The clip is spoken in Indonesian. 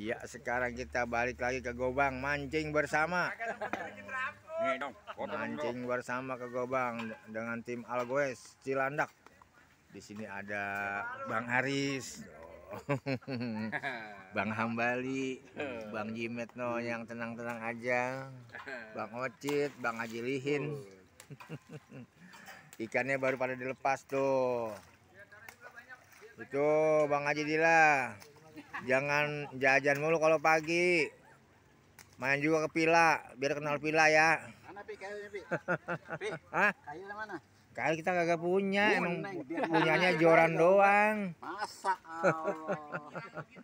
Iya, sekarang kita balik lagi ke Gobang mancing bersama. Mancing bersama ke Gobang dengan tim Algoes Cilandak. Di sini ada Bang Aris, Bang Hambali, Bang Jimetno yang tenang-tenang aja, Bang Ocit, Bang Haji Lihin. Ikannya baru pada dilepas tuh. Itu Bang Haji Dila jangan jajan mulu kalau pagi main juga ke pila biar kenal pila ya mana pi kayunya pi pi Hah? mana kayu kita kagak punya iya, emang punyanya joran doang masa Allah